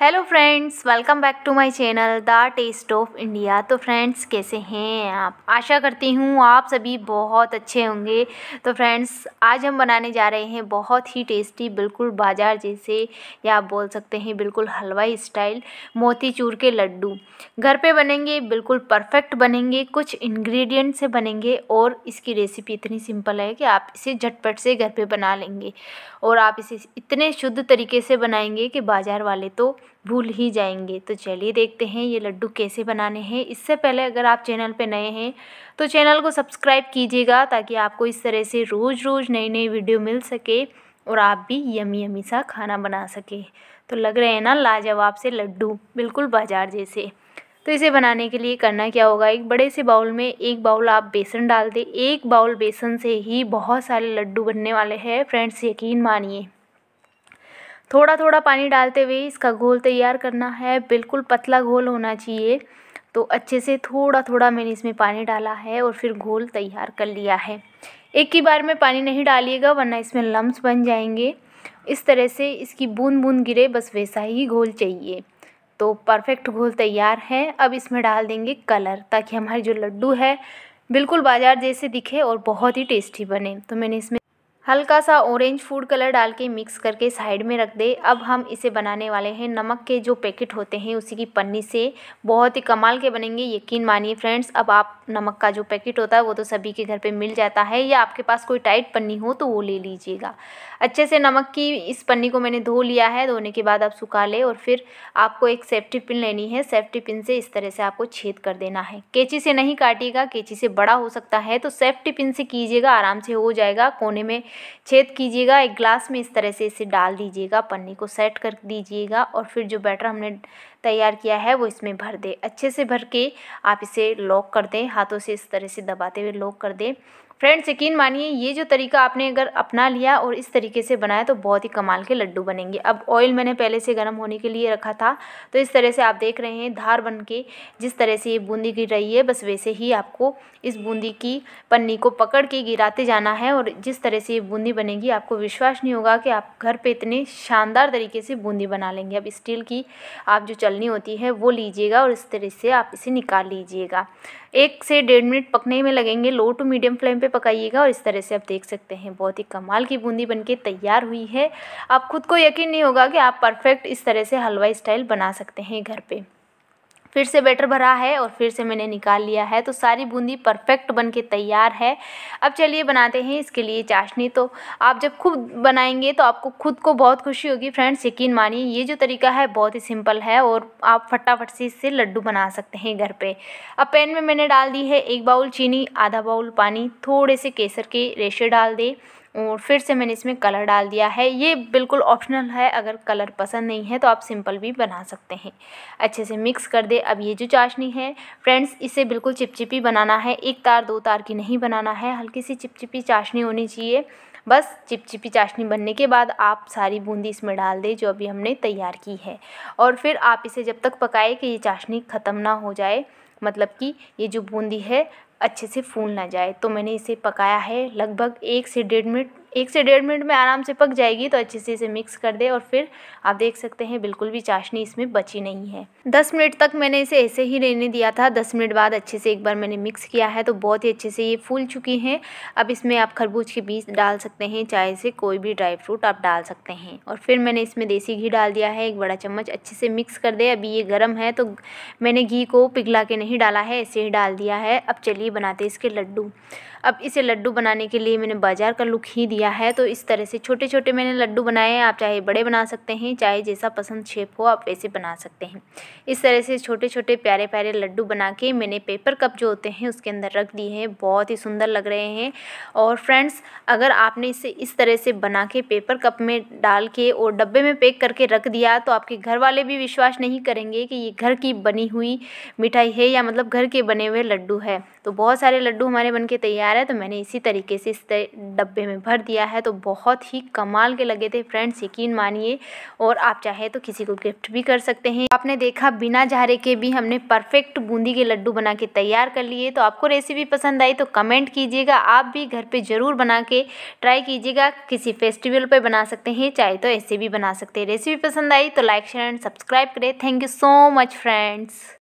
hello friends welcome back to my channel the taste of India तो friends कैसे हैं आप आशा करती हूँ आप सभी बहुत अच्छे होंगे तो फ्रेंड्स आज हम बनाने जा रहे हैं बहुत ही टेस्टी बिल्कुल बाजार जैसे या आप बोल सकते हैं बिल्कुल हलवाई स्टाइल मोतीचूर के लड्डू घर पे बनेंगे बिल्कुल परफेक्ट बनेंगे कुछ इन्ग्रीडियंट से बनेंगे और इसकी रेसिपी इतनी सिंपल है कि आप इसे झटपट से घर पर बना लेंगे और आप इसे इतने शुद्ध तरीके से बनाएंगे कि बाज़ार वाले तो भूल ही जाएंगे तो चलिए देखते हैं ये लड्डू कैसे बनाने हैं इससे पहले अगर आप चैनल पे नए हैं तो चैनल को सब्सक्राइब कीजिएगा ताकि आपको इस तरह से रोज़ रोज़ नई नई वीडियो मिल सके और आप भी यमी यमी सा खाना बना सके तो लग रहे हैं ना लाजवाब से लड्डू बिल्कुल बाजार जैसे तो इसे बनाने के लिए करना क्या होगा एक बड़े से बाउल में एक बाउल आप बेसन डाल दें एक बाउल बेसन से ही बहुत सारे लड्डू बनने वाले हैं फ्रेंड्स यकीन मानिए थोड़ा थोड़ा पानी डालते हुए इसका घोल तैयार करना है बिल्कुल पतला घोल होना चाहिए तो अच्छे से थोड़ा थोड़ा मैंने इसमें पानी डाला है और फिर घोल तैयार कर लिया है एक ही बार में पानी नहीं डालिएगा वरना इसमें लम्ब बन जाएंगे इस तरह से इसकी बूंद बूंद गिरे बस वैसा ही घोल चाहिए तो परफेक्ट घोल तैयार है अब इसमें डाल देंगे कलर ताकि हमारे जो लड्डू है बिल्कुल बाज़ार जैसे दिखे और बहुत ही टेस्टी बने तो मैंने इसमें हल्का सा ऑरेंज फूड कलर डाल के मिक्स करके साइड में रख दे अब हम इसे बनाने वाले हैं नमक के जो पैकेट होते हैं उसी की पन्नी से बहुत ही कमाल के बनेंगे यकीन मानिए फ्रेंड्स अब आप नमक का जो पैकेट होता है वो तो सभी के घर पे मिल जाता है या आपके पास कोई टाइट पन्नी हो तो वो ले लीजिएगा अच्छे से नमक की इस पन्नी को मैंने धो लिया है धोने के बाद आप सुखा ले और फिर आपको एक सेफ्टी पिन लेनी है सेफ्टी पिन से इस तरह से आपको छेद कर देना है केची से नहीं काटिएगा केची से बड़ा हो सकता है तो सेफ्टी पिन से कीजिएगा आराम से हो जाएगा कोने में छेद कीजिएगा एक ग्लास में इस तरह से इसे डाल दीजिएगा पन्नी को सेट कर दीजिएगा और फिर जो बैटर हमने तैयार किया है वो इसमें भर दें अच्छे से भर के आप इसे लॉक कर दें हाथों से इस तरह से दबाते हुए लॉक कर दें फ्रेंड्स यकीन मानिए ये जो तरीका आपने अगर अपना लिया और इस तरीके से बनाया तो बहुत ही कमाल के लड्डू बनेंगे अब ऑयल मैंने पहले से गर्म होने के लिए रखा था तो इस तरह से आप देख रहे हैं धार बन के जिस तरह से ये बूंदी गिर रही है बस वैसे ही आपको इस बूंदी की पन्नी को पकड़ के गिराते जाना है और जिस तरह से ये बूंदी बनेगी आपको विश्वास नहीं होगा कि आप घर पर इतने शानदार तरीके से बूंदी बना लेंगे अब स्टील की आप जो चलनी होती है वो लीजिएगा और इस तरह से आप इसे निकाल लीजिएगा एक से डेढ़ मिनट पकने में लगेंगे लो टू मीडियम फ्लेम पे पकाइएगा और इस तरह से आप देख सकते हैं बहुत ही कमाल की बूंदी बनके तैयार हुई है आप खुद को यकीन नहीं होगा कि आप परफेक्ट इस तरह से हलवाई स्टाइल बना सकते हैं घर पर फिर से बैटर भरा है और फिर से मैंने निकाल लिया है तो सारी बूंदी परफेक्ट बन के तैयार है अब चलिए बनाते हैं इसके लिए चाशनी तो आप जब खुद बनाएंगे तो आपको खुद को बहुत खुशी होगी फ्रेंड्स यकीन मानिए ये जो तरीका है बहुत ही सिंपल है और आप फटाफट से इससे लड्डू बना सकते हैं घर पर अब पैन में मैंने डाल दी है एक बाउल चीनी आधा बाउल पानी थोड़े से केसर के रेशे डाल दें और फिर से मैंने इसमें कलर डाल दिया है ये बिल्कुल ऑप्शनल है अगर कलर पसंद नहीं है तो आप सिंपल भी बना सकते हैं अच्छे से मिक्स कर दे अब ये जो चाशनी है फ्रेंड्स इसे बिल्कुल चिपचिपी बनाना है एक तार दो तार की नहीं बनाना है हल्की सी चिपचिपी चाशनी होनी चाहिए बस चिपचिपी चाशनी बनने के बाद आप सारी बूंदी इसमें डाल दें जो अभी हमने तैयार की है और फिर आप इसे जब तक पकाए कि ये चाशनी ख़त्म ना हो जाए मतलब कि ये जो बूंदी है अच्छे से फूल ना जाए तो मैंने इसे पकाया है लगभग एक से डेढ़ मिनट एक से डेढ़ मिनट में आराम से पक जाएगी तो अच्छे से इसे मिक्स कर दे और फिर आप देख सकते हैं बिल्कुल भी चाशनी इसमें बची नहीं है दस मिनट तक मैंने इसे ऐसे ही रहने दिया था दस मिनट बाद अच्छे से एक बार मैंने मिक्स किया है तो बहुत ही अच्छे से ये फूल चुकी हैं अब इसमें आप खरबूज के बीज डाल सकते हैं चाहे से कोई भी ड्राई फ्रूट आप डाल सकते हैं और फिर मैंने इसमें देसी घी डाल दिया है एक बड़ा चम्मच अच्छे से मिक्स कर दे अभी ये गर्म है तो मैंने घी को पिघला के नहीं डाला है ऐसे ही डाल दिया है अब चलिए बनाते इसके लड्डू अब इसे लड्डू बनाने के लिए मैंने बाजार का लुक ही दिया लिया है तो इस तरह से छोटे छोटे मैंने लड्डू बनाए हैं आप चाहे बड़े बना सकते हैं चाहे जैसा पसंद शेप हो आप वैसे बना सकते हैं इस तरह से छोटे छोटे प्यारे प्यारे लड्डू बना के मैंने पेपर कप जो होते हैं उसके अंदर रख दिए हैं बहुत ही सुंदर लग रहे हैं और फ्रेंड्स अगर आपने इसे इस तरह से बना के पेपर कप में डाल के और डब्बे में पैक करके रख दिया तो आपके घर वाले भी विश्वास नहीं करेंगे कि ये घर की बनी हुई मिठाई है या मतलब घर के बने हुए लड्डू है तो बहुत सारे लड्डू हमारे बन के तैयार है तो मैंने इसी तरीके से इस डब्बे में भर दिया दिया है तो बहुत ही कमाल के लगे थे फ्रेंड्स यकीन मानिए और आप चाहे तो किसी को गिफ्ट भी कर सकते हैं आपने देखा बिना झारे के भी हमने परफेक्ट बूंदी के लड्डू बना के तैयार कर लिए तो आपको रेसिपी पसंद आई तो कमेंट कीजिएगा आप भी घर पर ज़रूर बना के ट्राई कीजिएगा किसी फेस्टिवल पर बना सकते हैं चाहे तो ऐसे भी बना सकते हैं रेसिपी पसंद आई तो लाइक शेयर एंड सब्सक्राइब करें thank you so much friends